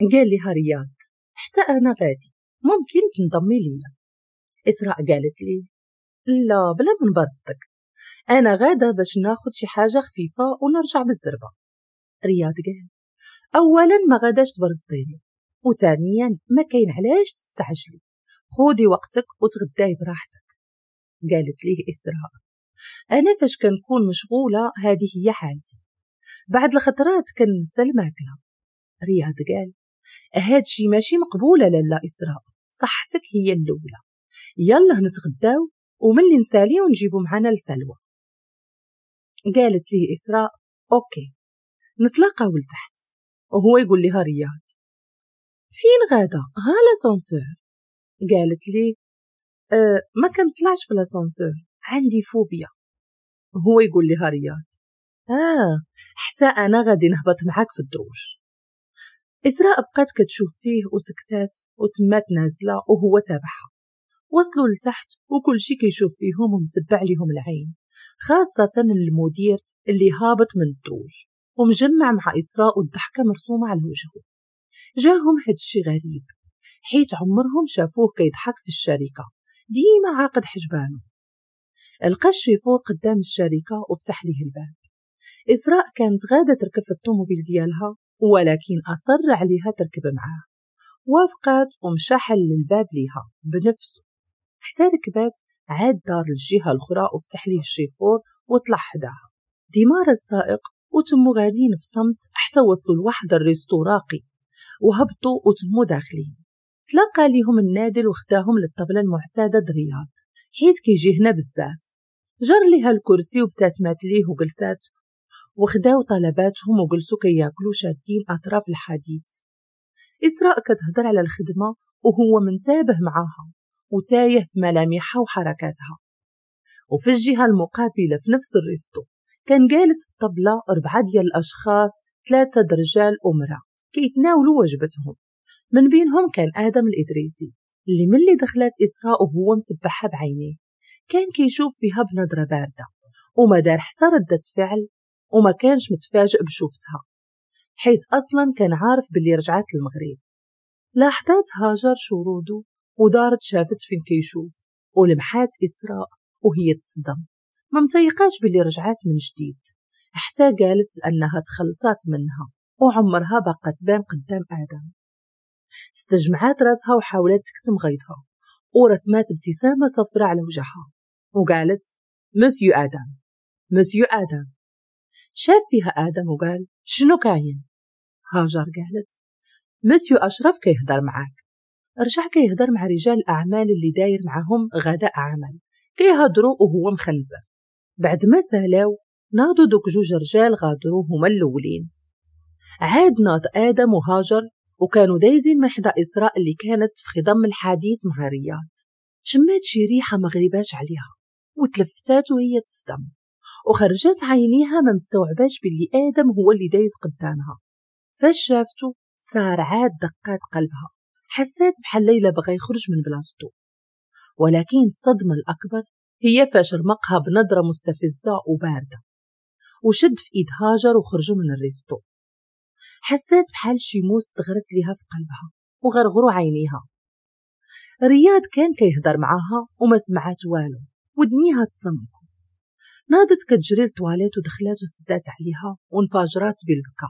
قال لها رياض حتى أنا غادي ممكن تنضمي ليا إسراء قالت لي لا بلا من بازتك أنا غادة باش ناخد شي حاجة خفيفة ونرجع بالزربة رياض قال أولا ما غاداش تبرزطيني وثانيا ما كاين علاش تستعجلي خودي وقتك وتغداي براحتك قالت ليه إسراء أنا فاش كنكون مشغولة هذه هي حالتي بعد الخطرات كننسى الماكلة رياض قال هاد شي ماشي مقبولة لالا إسراء صحتك هي الأولى يلا نتغداو اللي نسالي ونجيبو معنا لسلوى قالت لي إسراء أوكي نتلاقى لتحت وهو يقول لها رياض فين غادا ها لاسانسور قالت لي أه ما كنطلعش في لاسانسور عندي فوبيا هو يقول لها رياض اه حتى انا غادي نهبط معاك في الدروج إسراء بقات كتشوف فيه وسكتات وتمات نازلة وهو تابعها وصلوا لتحت وكل شي كيشوف فيهم ومتبع ليهم العين خاصة المدير اللي هابط من الدوج ومجمع مع إسراء والضحكة مرسومة على وجهه جاهم هادشي غريب حيت عمرهم شافوه كيضحك في الشركة ديما عاقد حجبانه لقى الشيفور قدام الشركة وفتح ليه الباب إسراء كانت غادة تركب في الطوموبيل ديالها ولكن أصر عليها تركب معاه وافقت ومشحل الباب ليها بنفسه حتى ركبت عاد دار الجهة الأخرى وفتح ليه الشيفور وطلع حداها دمار السائق وتمو غادين في صمت حتى وصلوا لواحد الريستو راقي وهبطوا وتمو داخلين تلقى ليهم النادل وخداهم للطبلة المعتادة درياط حيت كيجي هنا بزاف جر ليها الكرسي وابتسمت ليه وجلسات وخداو طلباتهم وجلسوا كياكلوا شادين أطراف الحديد إسراء كتهضر على الخدمة وهو منتابه معاها وتايه في ملامحها وحركاتها وفي الجهة المقابلة في نفس الريستو كان جالس في الطبلة أربعة ديال الأشخاص ثلاثة درجال ومرأة كيتناولوا وجبتهم من بينهم كان آدم الإدريسي اللي اللي دخلت إسراء وهو متبعها بعينيه كان كيشوف فيها بنظرة باردة وما دار حتى ردة فعل وما كانش متفاجئ بشوفتها حيت أصلا كان عارف باللي رجعت المغرب لاحظت هاجر شروده ودارت شافت فين كيشوف ولمحات إسراء وهي تصدم ما متيقاش باللي رجعت من جديد حتى قالت أنها تخلصات منها وعمرها بقى تبان قدام آدم استجمعات راسها وحاولت تكتم غيظها ورسمات ابتسامة صفراء على وجهها وقالت مسيو آدم مسيو آدم شاف فيها آدم وقال شنو كاين؟ هاجر قالت مسيو أشرف كيهدر معاك رجع كيهدر مع رجال الأعمال اللي داير معهم غداء عمل كيهضروا وهو مخنزر بعد ما سالاو ناضوا دوك جوج رجال غادروا هما الأولين عاد ناض آدم وهاجر وكانوا دايزين من حدا إسراء اللي كانت في خضم الحديد مع رياض شمات شي ريحة مغرباش عليها وتلفتات وهي تصدم وخرجت عينيها ما مستوعباش باللي آدم هو اللي دايز قدامها فاش شافته صار عاد دقات قلبها حسات بحال ليلى بغا يخرج من بلاصتو ولكن الصدمة الأكبر هي فاش رمقها بنظرة مستفزة وباردة وشد في إيد هاجر وخرجوا من الريستو حسات بحال شي موس تغرس ليها في قلبها وغرغروا عينيها رياض كان كيهضر معاها وما سمعات والو ودنيها تصنق ناضت كتجري لطواليت ودخلات وسدات عليها وانفجرات بالبكا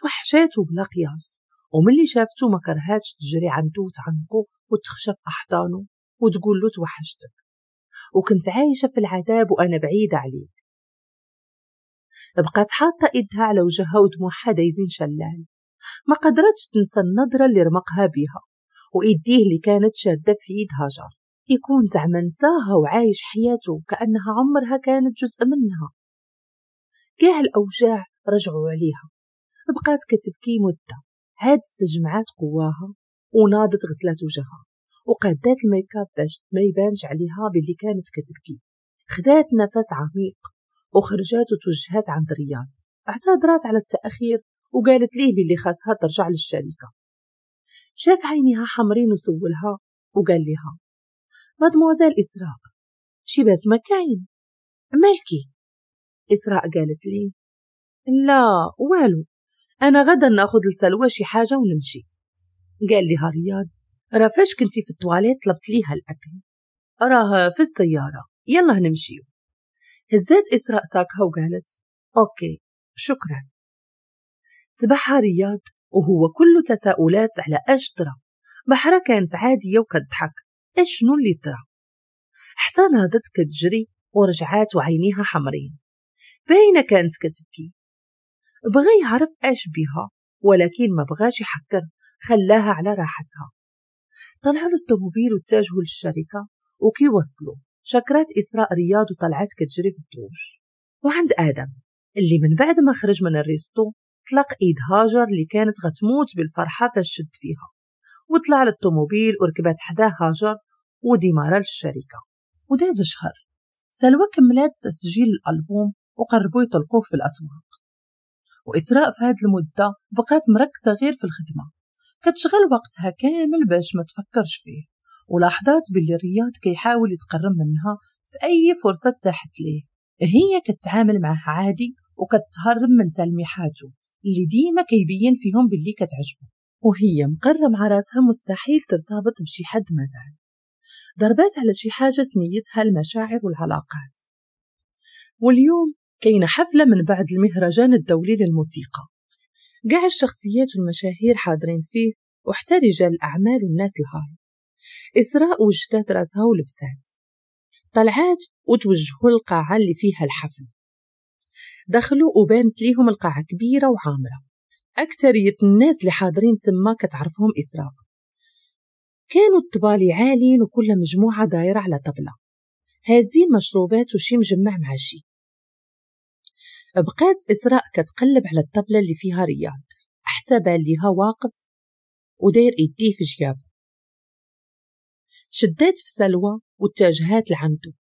توحشاتو بلا قياس وملي شافتو ما كرهاتش تجري عندو وتعنقو وتخشى في احضانو وتقول له توحشتك وكنت عايشة في العذاب وأنا بعيدة عليك بقات حاطة إيدها على وجهها ودموعها دايزين شلال ما قدرتش تنسى النظرة اللي رمقها بها وإيديه اللي كانت شادة في إيد هاجر يكون زعما نساها وعايش حياته كأنها عمرها كانت جزء منها كاع الأوجاع رجعوا عليها بقات كتبكي مدة عاد استجمعات قواها وناضت غسلات وجهها وقادات الميكاب باش ما يبانش عليها باللي كانت كتبكي خدات نفس عميق وخرجات وتوجهات عند رياض اعتذرات على التأخير وقالت ليه باللي خاصها ترجع للشركة شاف عينيها حمرين وسولها وقال لها مدموزيل إسراء بس ما كاين مالكي إسراء قالت لي لا والو أنا غدا ناخد لسلوى شي حاجة ونمشي قال لي رياض راه فاش كنتي في التواليت طلبت ليها الأكل راه في السيارة يلا نمشيو هزات إسراء ساكها وقالت أوكي شكرا تبعها رياض وهو كله تساؤلات على اش بحرة كانت عادية وكتضحك اشنو اللي طرا حتى نهضت كتجري ورجعات وعينيها حمرين باينه كانت كتبكي بغى يعرف اش بها ولكن ما بغاش يحكر خلاها على راحتها طلع له الطوموبيل واتجهوا للشركه وكي وصلوا شكرات اسراء رياض وطلعت كتجري في الدروج وعند ادم اللي من بعد ما خرج من الريستو طلق ايد هاجر اللي كانت غتموت بالفرحه فاش شد فيها وطلع للطوموبيل وركبات حداه هاجر ودمار للشركة وداز شهر سلوى كملات تسجيل الألبوم وقربوا يطلقوه في الأسواق وإسراء في هاد المدة بقات مركزة غير في الخدمة كتشغل وقتها كامل باش ما تفكرش فيه ولاحظات باللي رياض كيحاول يتقرب منها في أي فرصة تحت ليه هي كتعامل معها عادي وكتهرب من تلميحاته اللي ديما كيبين فيهم باللي كتعجبه وهي مقرة مع راسها مستحيل ترتبط بشي حد مثلا ضربات على شي حاجة سميتها المشاعر والعلاقات واليوم كاينة حفلة من بعد المهرجان الدولي للموسيقى قاع الشخصيات والمشاهير حاضرين فيه وحتى رجال الأعمال والناس الهاي إسراء وجدات راسها ولبسات طلعات وتوجهوا القاعة اللي فيها الحفل دخلوا وبانت ليهم القاعة كبيرة وعامرة أكترية الناس اللي حاضرين تما كتعرفهم إسراء كانوا الطبالي عالين وكل مجموعة دايرة على طبلة هازين مشروبات وشي مجمع مع شي بقات إسراء كتقلب على الطبلة اللي فيها رياض حتى بان ليها واقف ودير إيديه في جياب شدات في سلوى واتجهات لعندو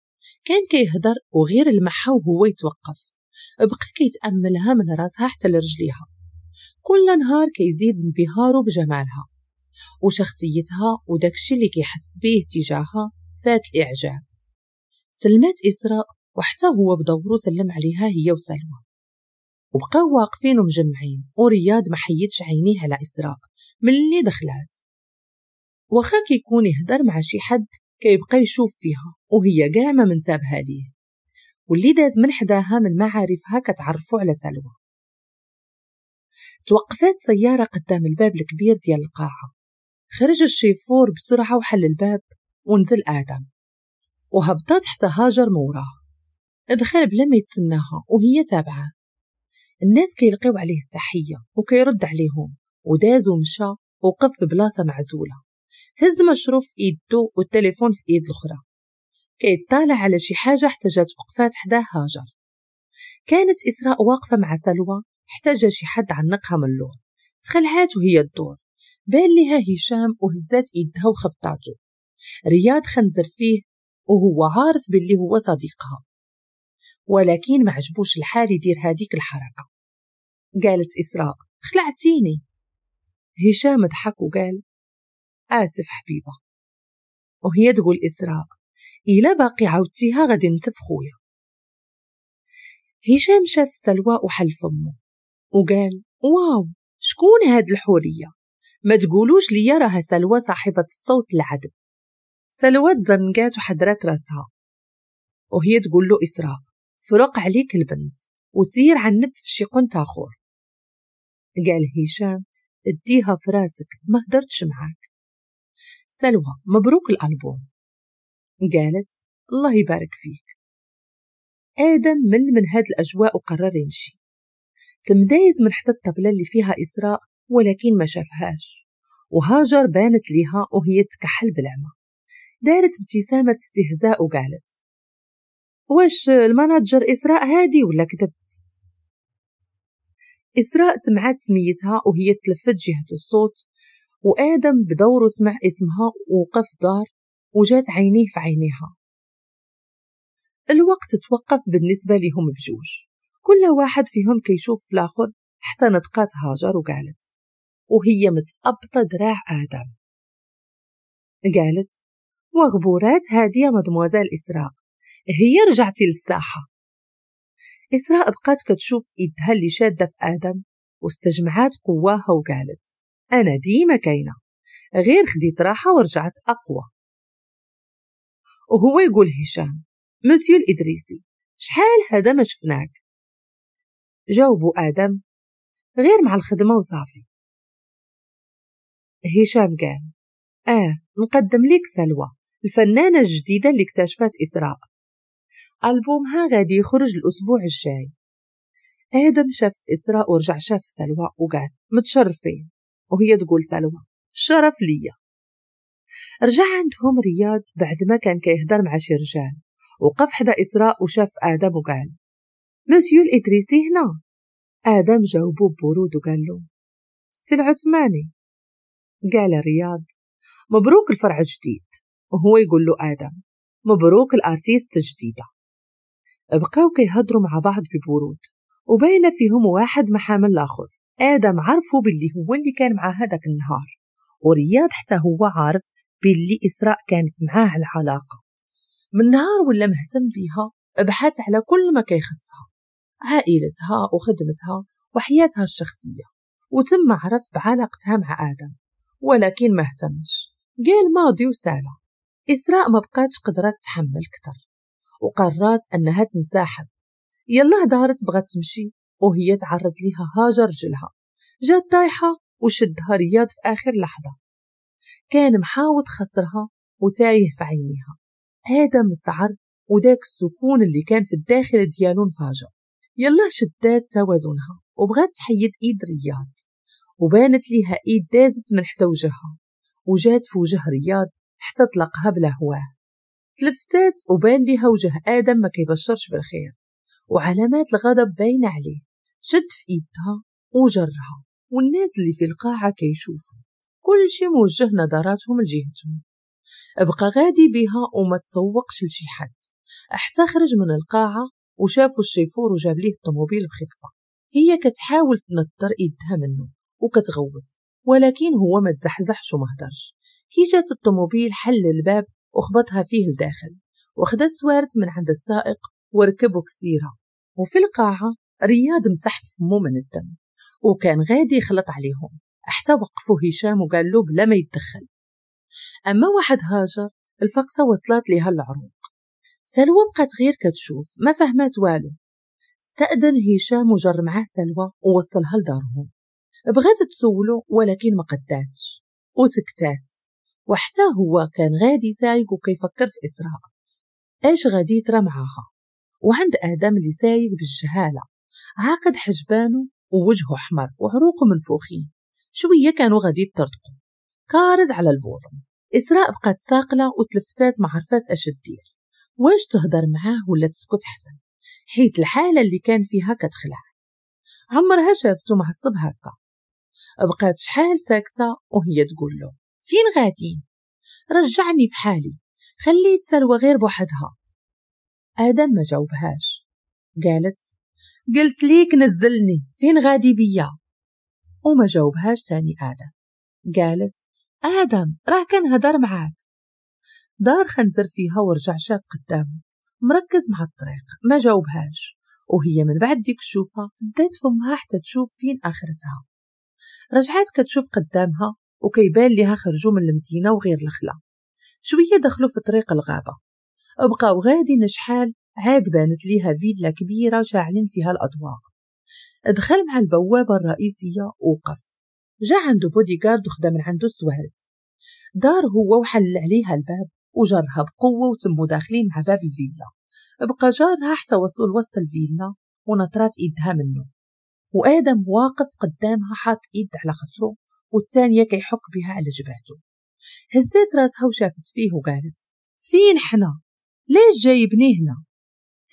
كان كيهضر وغير المحا وهو يتوقف بقى كيتأملها من راسها حتى لرجليها كل نهار كيزيد انبهاره بجمالها وشخصيتها وداكشي اللي كيحس بيه تجاهها فات الإعجاب سلمات إسراء وحتى هو بدورو سلم عليها هي وسلمى وبقاو واقفين ومجمعين ورياض ما حيدش عينيه على إسراء من اللي دخلات واخا كيكون يهدر مع شي حد كيبقى يشوف فيها وهي كاع ما منتبهه ليه واللي داز من حداها من معارفها كتعرفوا على سلوى توقفات سيارة قدام الباب الكبير ديال القاعة خرج الشيفور بسرعة وحل الباب ونزل آدم وهبطت حتى هاجر موراه ادخل دخل بلا ما يتسناها وهي تابعة الناس كيلقيو عليه التحية وكيرد عليهم وداز ومشى وقف في بلاصة معزولة هز مشروب في إيدو والتليفون في إيد الأخرى كيطالع على شي حاجة حتى جات وقفات حداه هاجر كانت إسراء واقفة مع سلوى احتاج شي حد عنقها من اللور تخلعات وهي الدور بان لها هشام وهزات يدها وخبطاتو رياض خنزر فيه وهو عارف باللي هو صديقها ولكن ما عجبوش الحال يدير هذيك الحركة قالت إسراء خلعتيني هشام ضحك وقال آسف حبيبة وهي تقول إسراء إلا باقي عاودتيها غادي نتف خويا هشام شاف سلوى وحل فمه وقال واو شكون هاد الحورية ما تقولوش ليا راها سلوى صاحبة الصوت العذب سلوى تزنقات وحضرات راسها وهي تقول له إسراء فرق عليك البنت وسير عنب في شي قنت قال هشام اديها في راسك ما هدرتش معاك سلوى مبروك الألبوم قالت الله يبارك فيك آدم مل من هاد الأجواء وقرر يمشي تمدايز من حتى الطبلة اللي فيها إسراء ولكن ما شافهاش وهاجر بانت ليها وهي تكحل بالعمى دارت ابتسامة استهزاء وقالت واش المناجر إسراء هادي ولا كتبت؟ إسراء سمعت سميتها وهي تلفت جهة الصوت وآدم بدوره سمع اسمها ووقف دار وجات عينيه في عينيها الوقت توقف بالنسبة لهم بجوج كل واحد فيهم كيشوف في الآخر حتى نطقات هاجر وقالت وهي متقبطة دراع آدم قالت وغبورات هادية مدموزال إسراء هي رجعتي للساحة إسراء بقات كتشوف إيدها اللي شادة في آدم واستجمعات قواها وقالت أنا ديما كاينة غير خديت راحة ورجعت أقوى وهو يقول هشام مسيو الإدريسي شحال هذا ما شفناك جاوبوا آدم غير مع الخدمة وصافي هشام قال آه نقدم ليك سلوى الفنانة الجديدة اللي اكتشفت إسراء ألبومها غادي يخرج الأسبوع الجاي آدم شاف إسراء ورجع شاف سلوى وقال متشرفين وهي تقول سلوى شرف ليا رجع عندهم رياض بعد ما كان كيهضر مع شي رجال وقف حدا إسراء وشاف آدم وقال مسيو الإدريسي هنا آدم جاوبو ببرود وقال له السي العثماني قال رياض مبروك الفرع الجديد وهو يقول له آدم مبروك الارتيست الجديدة بقاو كيهضروا مع بعض ببرود وبين فيهم واحد محامل الآخر آدم عرفوا باللي هو اللي كان معاه هذاك النهار ورياض حتى هو عارف باللي إسراء كانت معاه العلاقة من نهار ولا مهتم بيها بحث على كل ما كيخصها عائلتها وخدمتها وحياتها الشخصية وتم عرف بعلاقتها مع آدم ولكن ما اهتمش قال ماضي وسالة إسراء ما بقاتش قدرت تحمل كتر وقررت أنها تنسحب يلا دارت بغات تمشي وهي تعرض ليها هاجر رجلها جات طايحة وشدها رياض في آخر لحظة كان محاوط خسرها وتايه في عينيها هذا مستعر وداك السكون اللي كان في الداخل ديالو انفجر يلا شدات توازنها وبغات تحيد ايد رياض وبانت ليها ايد دازت من حدا وجهها وجات في وجه رياض حتى طلقها بلا هواه تلفتات وبان ليها وجه آدم ما كيبشرش بالخير وعلامات الغضب باينة عليه شد في إيدها وجرها والناس اللي في القاعة كيشوفوا كل شي موجه نظراتهم لجهتهم ابقى غادي بها وما تسوقش لشي حد حتى خرج من القاعة وشافوا الشيفور وجاب ليه الطوموبيل بخفة هي كتحاول تنطر إيدها منه وكتغوت ولكن هو ما تزحزحش وما هدرش كي جات الطوموبيل حل الباب وخبطها فيه لداخل وخد السوارت من عند السائق وركبوا كسيرة وفي القاعة رياض مسح فمو من الدم وكان غادي يخلط عليهم حتى وقفوا هشام وقال له بلا ما يتدخل أما واحد هاجر الفقصة وصلت ليها العروق سلوى بقات غير كتشوف ما فهمات والو استأذن هشام وجر معاه سلوى ووصلها لدارهم بغات تسولو ولكن ما قداتش وسكتات وحتى هو كان غادي سايق وكيفكر في إسراء ايش غادي ترى معاها وعند آدم اللي سايق بالجهالة عاقد حجبانه ووجهه أحمر وعروقه منفوخين شوية كانوا غادي يطردقوا كارز على الفورم إسراء بقات ساقلة وتلفتات ما عرفات أش دير واش تهدر معاه ولا تسكت حسن حيت الحالة اللي كان فيها كتخلع عمرها شافته معصب هكا بقات شحال ساكتة وهي تقول له فين غادين رجعني في حالي خليت سلوى غير بوحدها آدم ما جاوبهاش قالت قلت ليك نزلني فين غادي بيا وما جاوبهاش تاني آدم قالت آدم راه كنهضر معاك دار خنزر فيها ورجع شاف قدامه مركز مع الطريق ما جاوبهاش وهي من بعد ديك الشوفة تديت فمها حتى تشوف فين آخرتها رجعات كتشوف قدامها وكيبان ليها خرجوا من المدينة وغير الخلا شوية دخلوا في طريق الغابة بقاو غادي شحال عاد بانت ليها فيلا كبيرة شاعلين فيها الأضواء دخل مع البوابة الرئيسية وقف جا عنده بودي جارد وخدم من عنده السوارد دار هو وحل عليها الباب وجارها بقوة وتموا داخلين مع باب الفيلا بقى جارها حتى وصلوا لوسط الفيلا ونطرات إيدها منه وآدم واقف قدامها حاط إيد على خصره والتانية كيحك بها على جبهته هزات راسها وشافت فيه وقالت فين حنا ليش جايبني هنا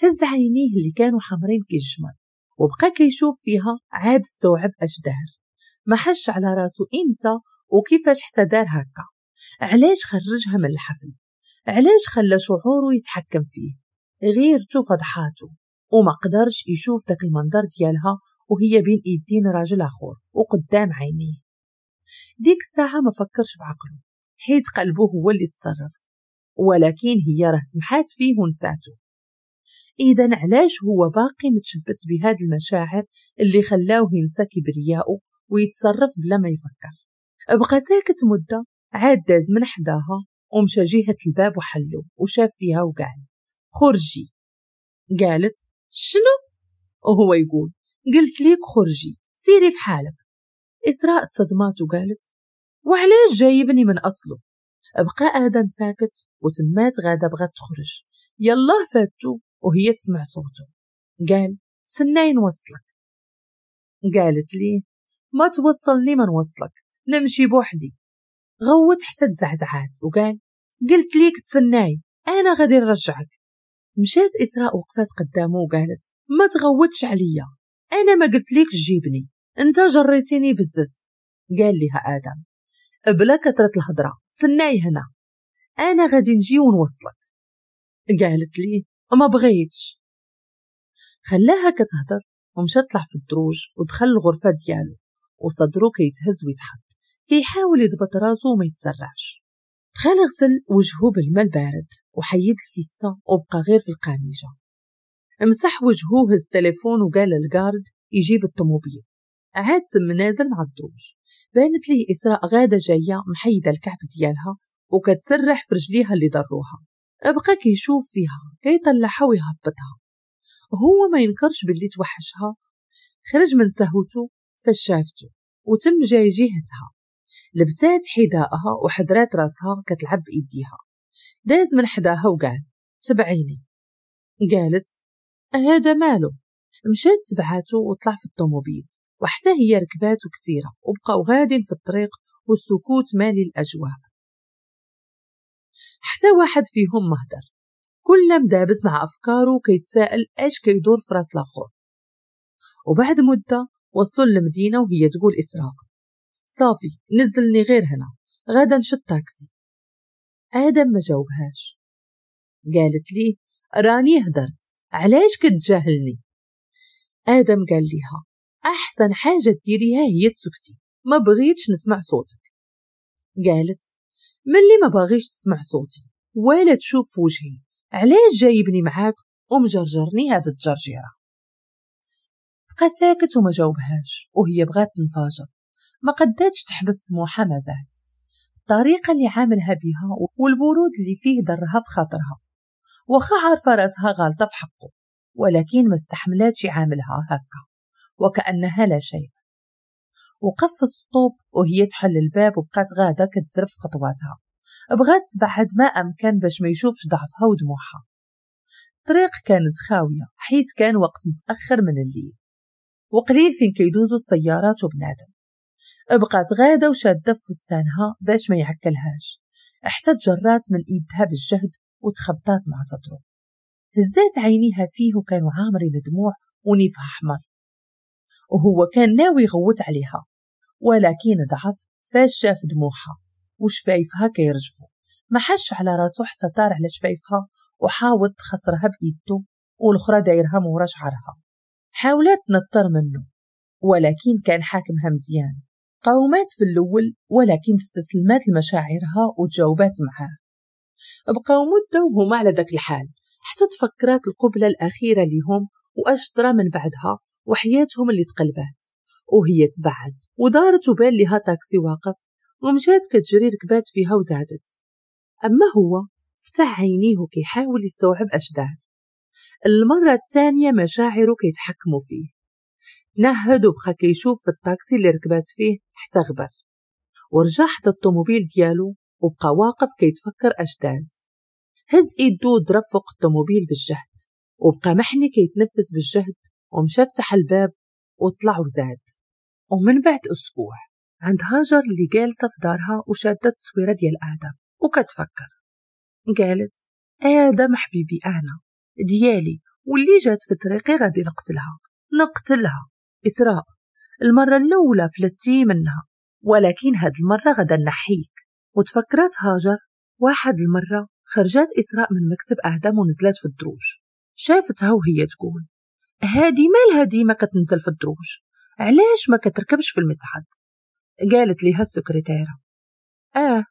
هز عينيه اللي كانوا حمرين كالجمر وبقى كيشوف فيها عاد استوعب اش ما حش على راسو امتى وكيفاش حتى دار هكا علاش خرجها من الحفل علاش خلى شعوره يتحكم فيه غير جو فضحاته وما قدرش يشوف داك المنظر ديالها وهي بين ايدين راجل اخر وقدام عينيه ديك الساعه ما فكرش بعقله حيت قلبه هو اللي تصرف ولكن هي راه سمحات فيه ونساته اذا علاش هو باقي متشبت بهاد المشاعر اللي خلاوه ينسى كبرياؤه ويتصرف بلا ما يفكر بقى ساكت مده عاد داز من حداها ومشى جهة الباب وحلو وشاف فيها وقال خرجي قالت شنو؟ وهو يقول قلت ليك خرجي سيري في حالك إسراء تصدمات وقالت وعلاش جايبني من أصله بقى آدم ساكت وتمات غادة بغت تخرج يلا فاتو وهي تسمع صوته قال سنين وصلك قالت لي ما توصلني ما نوصلك نمشي بوحدي غوت حتى تزعزعات وقال قلت ليك تسناي أنا غادي نرجعك مشات إسراء وقفات قدامه وقالت ما تغوتش عليا أنا ما قلت ليك جيبني أنت جريتيني بزز قال لها آدم بلا كثرة الهضرة سناي هنا أنا غادي نجي ونوصلك قالت لي ما بغيتش خلاها كتهضر ومشى طلع في الدروج ودخل الغرفة ديالو وصدرو كيتهز ويتحط يحاول يضبط راسه وما يتسرعش دخل غسل وجهه بالماء البارد وحيد الفيستا وبقى غير في القاميجة مسح وجهه هز التليفون وقال للجارد يجيب الطوموبيل عاد تم نازل مع الدروج بانت ليه إسراء غادة جاية محيدة الكعب ديالها وكتسرح في رجليها اللي ضروها بقى كيشوف فيها كيطلعها ويهبطها هو ما ينكرش باللي توحشها خرج من سهوته فشافته وتم جاي جهتها لبسات حذائها وحضرات راسها كتلعب بإيديها داز من حداها وقال تبعيني قالت هذا ماله مشات تبعاتو وطلع في الطوموبيل وحتى هي ركبات كثيرة وبقاو غادين في الطريق والسكوت مالي الأجواء حتى واحد فيهم مهدر كل مدابس مع أفكاره كيتساءل أش كيدور في راس الآخر وبعد مدة وصلوا للمدينة وهي تقول إسراء صافي نزلني غير هنا غدا نشد تاكسي آدم ما جاوبهاش قالت لي راني هدرت علاش كتجاهلني آدم قال ليها أحسن حاجة ديريها هي تسكتي ما بغيتش نسمع صوتك قالت ملي ما باغيش تسمع صوتي ولا تشوف وجهي علاش جايبني معاك ومجرجرني هاد الجرجيرة بقى ساكت وما جاوبهاش وهي بغات تنفجر ما قدتش تحبس طموحها مازال الطريقة اللي عاملها بيها والبرود اللي فيه درها في خاطرها وخا عارفة راسها غالطة في حقه ولكن ما استحملاتش عاملها هكا وكأنها لا شيء وقف في السطوب وهي تحل الباب وبقات غادة كتزرف خطواتها بغات تبعد ما أمكن باش ما يشوفش ضعفها ودموعها الطريق كانت خاوية حيت كان وقت متأخر من الليل وقليل فين كيدوزو السيارات وبنادم بقات غادة وشادة فستانها باش ما يعكلهاش احتى تجرات من إيدها بالجهد وتخبطات مع سطره هزات عينيها فيه وكانوا عامرين دموع ونيفها أحمر وهو كان ناوي يغوت عليها ولكن ضعف فاش شاف دموعها وشفايفها كيرجفوا ما حش على راسو حتى طار على شفايفها وحاول تخسرها بإيدته والأخرى دايرها مورا شعرها حاولت تنطر منه ولكن كان حاكمها مزيان قاومات في الأول ولكن استسلمات لمشاعرها وتجاوبات معاه بقاو مدة وهما على داك الحال حتى تفكرات القبلة الأخيرة ليهم وأش طرا من بعدها وحياتهم اللي تقلبات وهي تبعد ودارت وبان لها طاكسي واقف ومشات كتجري ركبات فيها وزادت أما هو فتح عينيه وكيحاول يستوعب أش دار المرة الثانية مشاعره كيتحكموا فيه وبقى كيشوف في الطاكسي اللي ركبت فيه حتى غبر ورجع حتى الطوموبيل ديالو وبقى واقف كيتفكر اش داز هز ايدو ضرب فوق الطوموبيل بالجهد وبقى محني كيتنفس بالجهد ومشى فتح الباب وطلع وزاد ومن بعد أسبوع عند هاجر اللي جالسة في دارها وشادت تصويرة ديال آدم وكتفكر قالت آدم حبيبي أنا ديالي واللي جات في طريقي غادي نقتلها نقتلها إسراء المرة الأولى فلتي منها ولكن هاد المرة غدا نحيك وتفكرت هاجر واحد المرة خرجت إسراء من مكتب أهدم ونزلت في الدروج شافتها وهي تقول هادي مالها ديما كتنزل في الدروج علاش ما كتركبش في المصعد قالت ليها السكرتيرة آه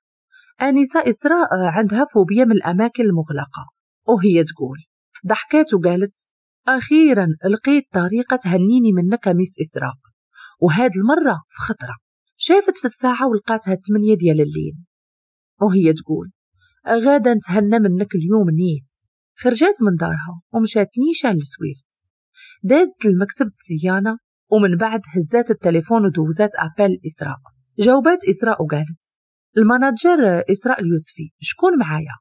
آنسة إسراء عندها فوبيا من الأماكن المغلقة وهي تقول ضحكات وقالت أخيرا لقيت طريقة تهنيني منك ميس إسراء وهاد المرة في خطرة شافت في الساعة ولقاتها 8 ديال الليل وهي تقول غادا نتهنى منك اليوم نيت خرجات من دارها ومشات نيشان لسويفت دازت لمكتب الصيانة ومن بعد هزات التليفون ودوزات أبل إسراء جاوبات إسراء وقالت المناجر إسراء اليوسفي شكون معايا؟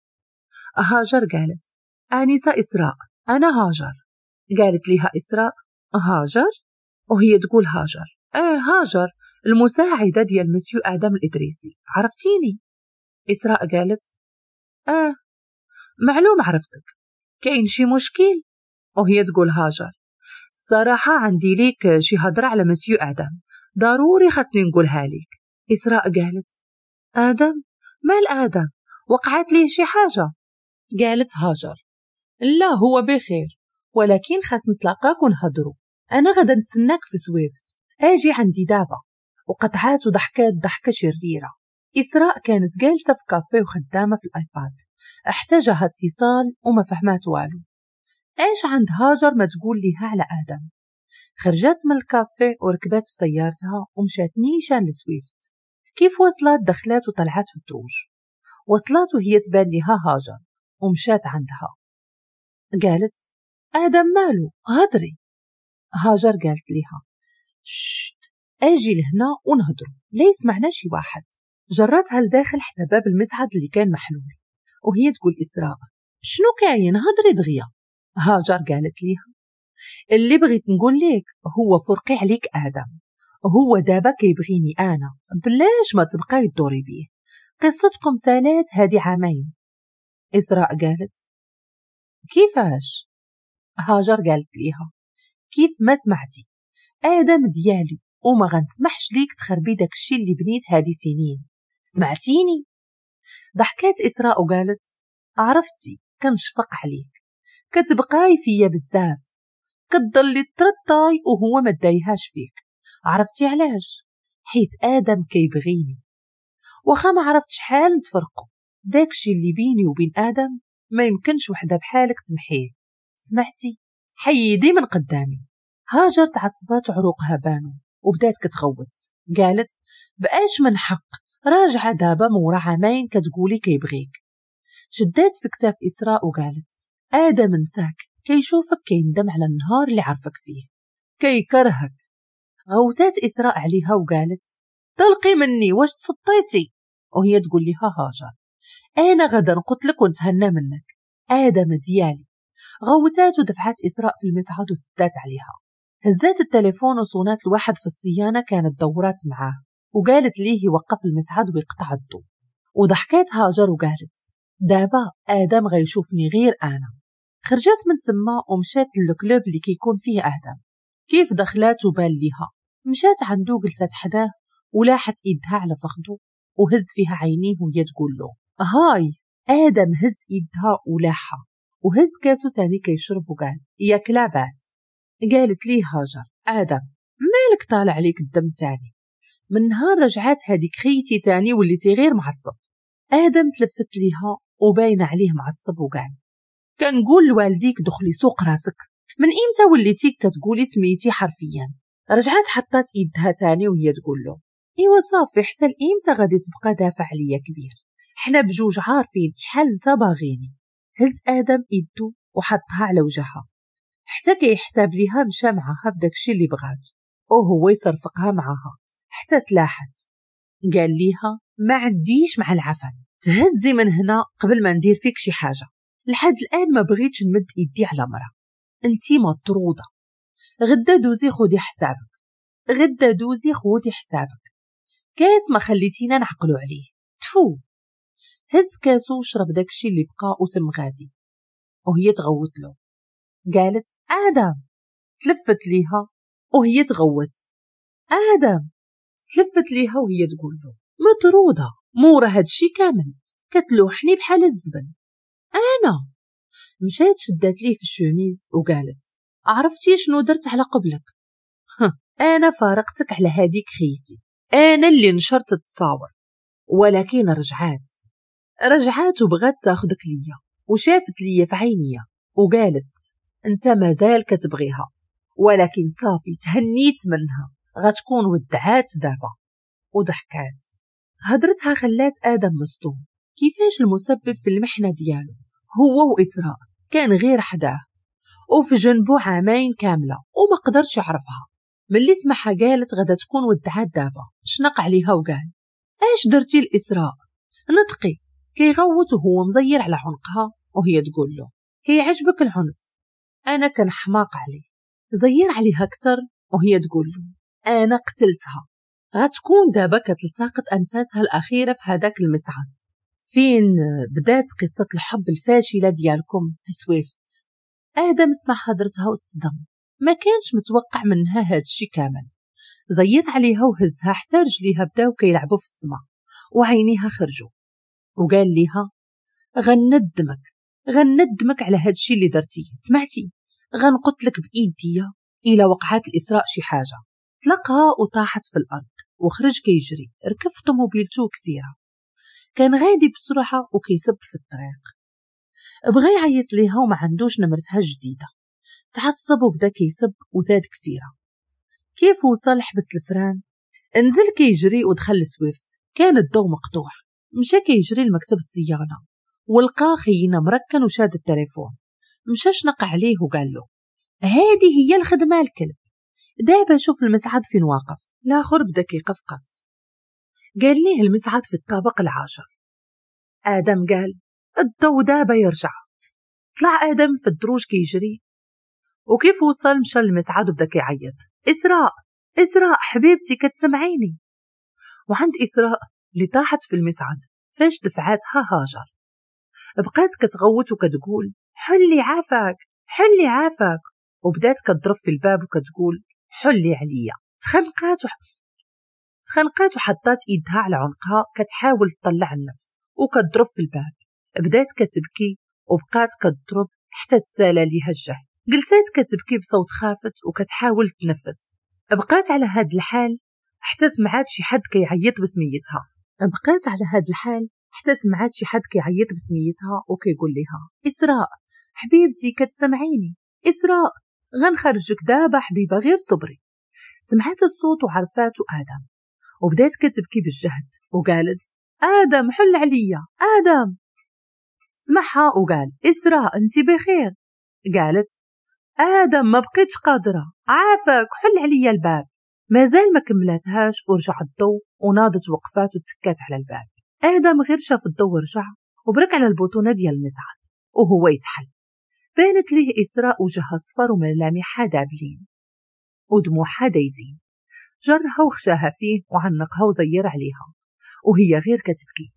هاجر قالت آنسة إسراء أنا هاجر قالت ليها إسراء هاجر وهي تقول هاجر آه هاجر المساعدة ديال مسيو آدم الإدريسي عرفتيني إسراء قالت آه معلوم عرفتك كاين شي مشكل وهي تقول هاجر الصراحة عندي ليك شي هضرة على مسيو آدم ضروري خاصني نقولها ليك إسراء قالت آدم مال آدم وقعت ليه شي حاجة قالت هاجر لا هو بخير ولكن خاص نتلاقاك ونهضرو انا غدا نتسناك في سويفت اجي عندي دابا وقطعات وضحكات ضحكة شريرة إسراء كانت جالسة في كافيه وخدامة في الآيباد احتاجها اتصال وما فهمات والو إيش عند هاجر ما تقول ليها على آدم خرجت من الكافيه وركبت في سيارتها ومشات نيشان لسويفت كيف وصلت دخلات وطلعت في الدروج وصلت وهي تبان لها هاجر ومشات عندها قالت آدم ماله هضري هاجر قالت لها شت اجي لهنا ونهضروا لا يسمعنا شي واحد جرتها لداخل حتى باب المسعد اللي كان محلول وهي تقول إسراء شنو كاين هضري دغيا هاجر قالت ليها اللي بغيت نقول لك هو فرقي عليك آدم هو دابا كيبغيني أنا بلاش ما تبقاي تدوري بيه قصتكم سالات هادي عامين إسراء قالت كيفاش هاجر قالت ليها كيف ما سمعتي آدم ديالي وما غنسمحش ليك تخربي داكشي اللي بنيت هادي سنين سمعتيني ضحكات إسراء وقالت عرفتي كنشفق عليك كتبقاي فيا بزاف كتضلي ترطاي وهو ما دايهاش فيك عرفتي علاش حيت آدم كيبغيني وخا ما عرفت شحال نتفرقوا داكشي اللي بيني وبين آدم ما يمكنش وحده بحالك تمحيه سمعتي حيي دي من قدامي هاجر تعصبات عروقها بانو وبدات كتغوت قالت بأش من حق راجعة دابا مورا عامين كتقولي كيبغيك شدات في كتاف إسراء وقالت آدم نساك كيشوفك كيندم على النهار اللي عرفك فيه كيكرهك غوتات إسراء عليها وقالت طلقي مني واش تسطيتي وهي تقول لها هاجر أنا غدا نقتلك ونتهنى منك آدم ديالي غوتات ودفعات إسراء في المسحة وسدات عليها هزات التليفون وصونات الواحد في الصيانة كانت دورات معاه وقالت ليه يوقف المسعد ويقطع الضوء وضحكات هاجر وقالت دابا آدم غيشوفني غير أنا خرجت من تما ومشات للكلوب اللي كيكون فيه آدم كيف دخلات وبال ليها مشات عندو جلسات حداه ولاحت إيدها على فخدو وهز فيها عينيه وهي تقول له هاي آدم هز إيدها ولاحها وهز كاسو تاني كيشربو كاع ياك لاباس قالت ليه هاجر آدم مالك طالع عليك الدم تاني من نهار رجعت هذيك خيتي تاني وليتي غير معصب آدم تلفت ليها وباين عليه معصب وقال كنقول لوالديك دخلي سوق راسك من إمتى وليتي كتقولي سميتي حرفيا رجعت حطات يدها تاني وهي تقول له ايوا صافي حتى لإمتى غادي تبقى دافع عليا كبير حنا بجوج عارفين شحال نتا باغيني هز آدم إيدو وحطها على وجهها حتى كيحساب ليها مشى معاها في داكشي اللي بغات وهو يصرفقها معاها حتى تلاحت قال ليها ما عنديش مع العفن تهزي من هنا قبل ما ندير فيك شي حاجه لحد الان ما بغيتش نمد ايدي على مرا انتي مطروده غدا دوزي خودي حسابك غدا دوزي خودي حسابك كاس ما خليتينا نعقلو عليه تفو هز كاسو وشرب داكشي اللي بقى وتم غادي وهي تغوت له قالت آدم تلفت ليها وهي تغوت آدم تلفت ليها وهي تقول له مطرودة مورا هادشي كامل كتلوحني بحال الزبن أنا مشات شدات ليه في الشوميز وقالت عرفتي شنو درت على قبلك أنا فارقتك على هاديك خيتي أنا اللي نشرت التصاور ولكن رجعات رجعات وبغات تاخدك ليا وشافت ليا في عينيا وقالت انت مازال كتبغيها ولكن صافي تهنيت منها غتكون ودعات دابا وضحكات هدرتها خلات آدم مصدوم كيفاش المسبب في المحنة ديالو هو وإسراء كان غير حداه وفي جنبو عامين كاملة وما قدرش يعرفها ملي سمعها قالت غدا تكون ودعات دابا شنق عليها وقال اش درتي الاسراء نطقي كيغوت وهو مزير على عنقها وهي تقول له كيعجبك العنف أنا كان حماق عليه زير عليها أكتر وهي تقول له أنا قتلتها غتكون دابا كتلتقط أنفاسها الأخيرة في هذاك المصعد فين بدات قصة الحب الفاشلة ديالكم في سويفت آدم سمع هضرتها وتصدم ما كانش متوقع منها هادشي كامل زير عليها وهزها حتى رجليها بداو كيلعبوا في السما وعينيها خرجوا وقال ليها غندمك غندمك على هاد الشي اللي درتيه سمعتي غنقتلك بايديا الى وقعات الاسراء شي حاجه طلقها وطاحت في الارض وخرج كيجري ركب في طوموبيلته كثيره كان غادي بسرعه وكيسب في الطريق بغى يعيط ليها وما عندوش نمرتها الجديده تعصب وبدا كيسب وزاد كثيره كيف وصل حبس الفران نزل كيجري ودخل لسويفت كان الضو مقطوع مشى كيجري لمكتب الصيانة ولقى خينا مركن وشاد التليفون مشى شنق عليه وقال له هادي هي الخدمة الكلب دابا شوف المسعد فين واقف لاخر بدا كيقفقف قال ليه المسعد في الطابق العاشر آدم قال الضو دابا يرجع طلع آدم في الدروج كيجري وكيف وصل مشى المسعد وبدا كيعيط إسراء إسراء حبيبتي كتسمعيني وعند إسراء اللي طاحت في المصعد فاش دفعاتها هاجر بقات كتغوت وكتقول حلي عافاك حلي عافاك وبدات كتضرب في الباب وكتقول حلي عليا تخنقات وح... تخنقات وحطات ايدها على عنقها كتحاول تطلع النفس وكتضرب في الباب بدات كتبكي وبقات كتضرب حتى تسالى ليها الجهد جلسات كتبكي بصوت خافت وكتحاول تنفس بقات على هاد الحال حتى سمعات شي حد كيعيط بسميتها بقيت على هاد الحال حتى سمعت شي حد كيعيط بسميتها وكيقول لها إسراء حبيبتي كتسمعيني إسراء غنخرجك دابا حبيبة غير صبري سمعت الصوت وعرفات آدم وبدات كتبكي بالجهد وقالت آدم حل عليا آدم سمعها وقال إسراء أنت بخير قالت آدم ما بقيتش قادرة عافاك حل عليا الباب مازال ما كملتهاش ورجع الضو وناضت وقفات وتكات على الباب آدم غير شاف الضو رجع وبرك على البطونة ديال المصعد وهو يتحل بانت ليه إسراء وجهها صفر وملامحها دابلين ودموعها دايزين جرها وخشاها فيه وعنقها وزير عليها وهي غير كتبكي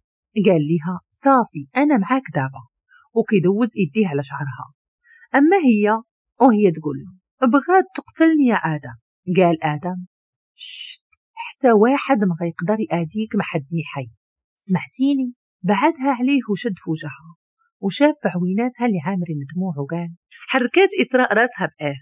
قال ليها صافي أنا معاك دابا وكيدوز إيديه على شعرها أما هي وهي تقول له بغات تقتلني يا آدم قال آدم شت حتى واحد ما غيقدر يأديك محدني حي سمعتيني بعدها عليه وشد فوجها وشاف في عويناتها اللي عامرين الدموع وقال حركات إسراء راسها بآه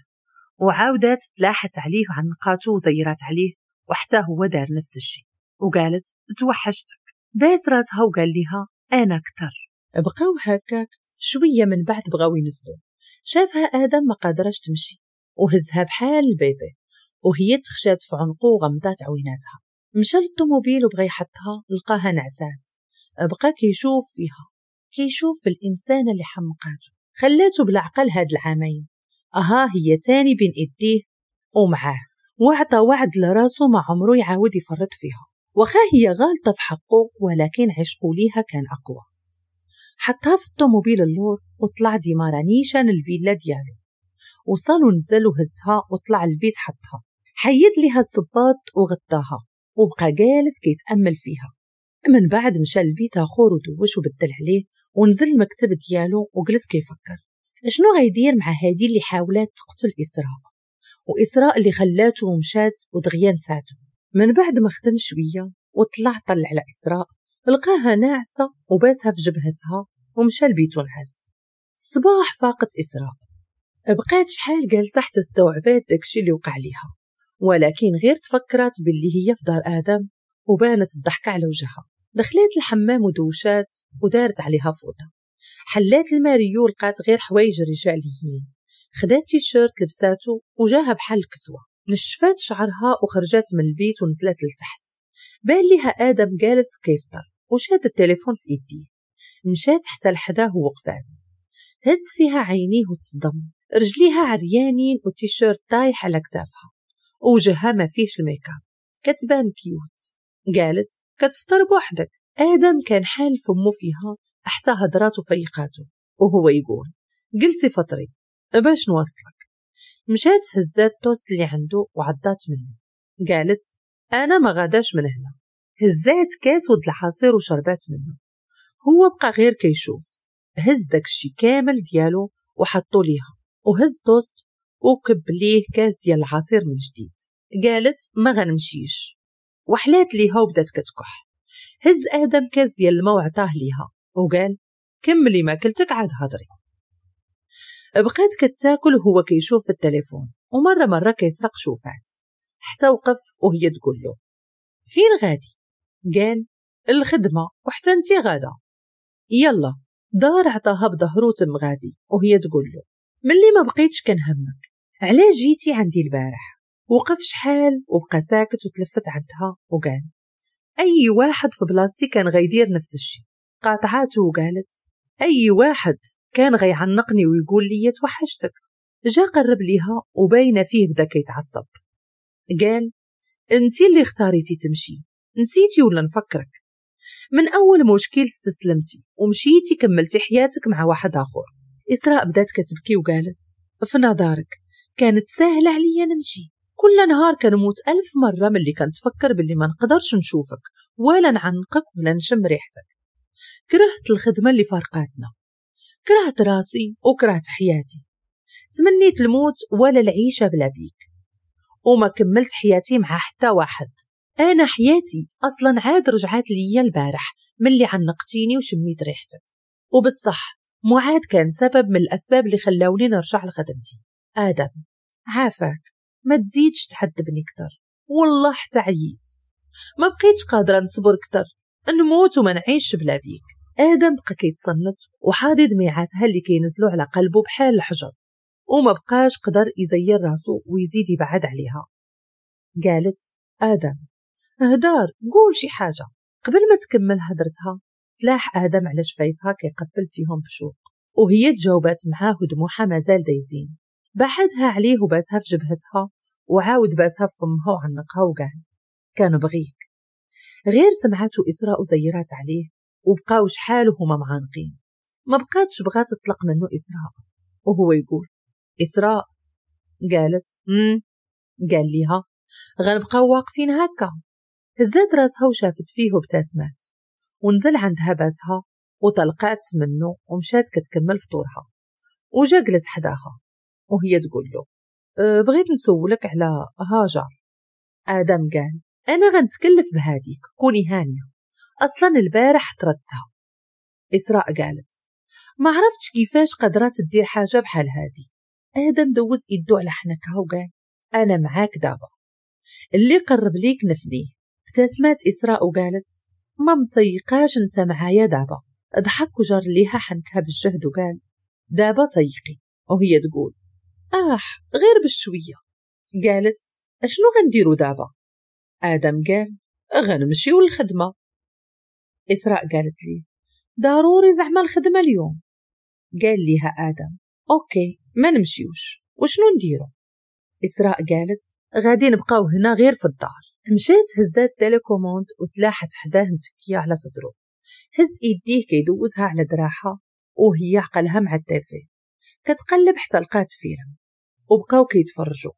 وعاودت تلاحت عليه عن نقاته وزيرات عليه وحتى هو دار نفس الشيء وقالت توحشتك باس راسها وقال لها أنا كتر بقاو هكاك شوية من بعد بغاو ينزلوا شافها آدم ما قادرش تمشي وهزها بحال البيبي وهي تخشات في عنقه وغمضات عويناتها مشى للطوموبيل وبغى يحطها لقاها نعسات بقى كيشوف فيها كيشوف في الإنسانة اللي حمقاته خلاته بلا عقل هاد العامين أها هي تاني بين إيديه ومعاه وعطى وعد لراسو ما عمرو يعاود يفرط فيها وخا هي غالطة في حقه ولكن عشقو ليها كان أقوى حطها في الطوموبيل اللور وطلع ديما رانيشان الفيلا ديالو وصلوا نزل وهزها وطلع البيت حطها حيد لي الصباط وغطاها وبقى جالس كيتأمل فيها من بعد مشى لبيت اخور ودوش وبدل عليه ونزل المكتب ديالو وجلس كيفكر شنو غيدير مع هادي اللي حاولات تقتل إسراء وإسراء اللي خلاتو ومشات ودغيا نساتو من بعد ما خدم شوية وطلع طلع على إسراء لقاها ناعسة وباسها في جبهتها ومشى لبيتو نعس الصباح فاقت إسراء بقات شحال جالسة حتى استوعبات داكشي اللي وقع ليها ولكن غير تفكرات باللي هي في دار آدم وبانت الضحكة على وجهها دخلت الحمام ودوشات ودارت عليها فوطة حلات الماريو لقات غير حوايج رجاليين خدات تيشيرت لبساتو وجاها بحال الكسوة نشفات شعرها وخرجت من البيت ونزلت لتحت بان ليها آدم جالس كيفطر وشاد التليفون في إيديه مشات حتى لحداه ووقفات هز فيها عينيه وتصدم رجليها عريانين والتيشيرت طايح على كتافها وجهها ما فيش الميك اب كتبان كيوت قالت كتفطر بوحدك آدم كان حال فمو فيها حتى هضرات وفيقاته وهو يقول جلسي فطري باش نوصلك مشات هزات توست اللي عنده وعضات منه قالت أنا ما غاداش من هنا هزات كاس ود العصير وشربات منه هو بقى غير كيشوف هز داكشي كامل ديالو وحطو ليها وهز توست وكب ليه كاس ديال العصير من جديد قالت ما غنمشيش وحلات ليها وبدات كتكح هز ادم كاس ديال الماء وعطاه ليها وقال كملي ماكلتك عاد هضري بقات كتاكل وهو كيشوف في التليفون ومره مره كيسرق شوفات حتى وقف وهي تقول له فين غادي قال الخدمه وحتى انت غادا يلا دار عطاها بظهرو تم غادي وهي تقول له ملي ما بقيتش كنهمك علاش جيتي عندي البارح وقف شحال وبقى ساكت وتلفت عندها وقال أي واحد في بلاستي كان غيدير نفس الشي قاطعاته وقالت أي واحد كان غيعنقني ويقول لي توحشتك جا قرب ليها وباين فيه بدا كيتعصب قال انتي اللي اختاريتي تمشي نسيتي ولا نفكرك من أول مشكل استسلمتي ومشيتي كملتي حياتك مع واحد آخر إسراء بدات كتبكي وقالت في نظرك كانت سهلة عليا نمشي كل نهار كنموت ألف مرة من اللي كنتفكر باللي ما نقدرش نشوفك ولا نعنقك ولا نشم ريحتك كرهت الخدمة اللي فارقاتنا كرهت راسي وكرهت حياتي تمنيت الموت ولا العيشة بلا بيك وما كملت حياتي مع حتى واحد أنا حياتي أصلا عاد رجعت ليا البارح من اللي عنقتيني وشميت ريحتك وبالصح معاد كان سبب من الأسباب اللي خلاوني نرجع لخدمتي آدم عافاك ما تزيدش تحدبني كتر والله حتى عييت ما بقيتش قادرة نصبر كتر نموت وما نعيش بلا بيك آدم بقى كيتصنت وحاضي دميعاتها اللي كينزلوا على قلبه بحال الحجر وما بقاش قدر يزير راسو ويزيد يبعد عليها قالت آدم هدار قول شي حاجة قبل ما تكمل هدرتها تلاح آدم على شفايفها كيقبل فيهم بشوق وهي تجاوبات معاه ودموعها مازال دايزين بعدها عليه وباسها في جبهتها وعاود باسها في فمها وعنقها وقال كانوا بغيك غير سمعته إسراء وزيرات عليه وبقاو شحال وهما معانقين ما بقاتش بغات تطلق منه إسراء وهو يقول إسراء قالت امم قال ليها غنبقاو واقفين هكا هزات راسها وشافت فيه وابتسمات ونزل عندها باسها وطلقات منه ومشات كتكمل فطورها وجا جلس حداها وهي تقول له أه، بغيت نسولك على هاجر آدم قال أنا غنتكلف بهاديك كوني هانية أصلا البارح طردتها إسراء قالت ما عرفتش كيفاش قدرات تدير حاجة بحال هادي آدم دوز إيدو على حنكها وقال أنا معاك دابا اللي قرب ليك نفنيه ابتسمات إسراء وقالت ما مطيقاش انت معايا دابا ضحك وجر ليها حنكها بالجهد وقال دابا طيقي وهي تقول آح آه، غير بشوية قالت أشنو غنديرو دابا آدم قال غنمشيو للخدمة إسراء قالت لي ضروري زعما الخدمة اليوم قال ليها آدم أوكي ما نمشيوش وشنو نديرو إسراء قالت غادي نبقاو هنا غير في الدار مشات هزات تيليكوموند وتلاحت حداه متكية على صدرو هز إيديه كيدوزها على دراحة وهي عقلها مع التافه كتقلب حتى لقات فيلم وبقاو كيتفرجوا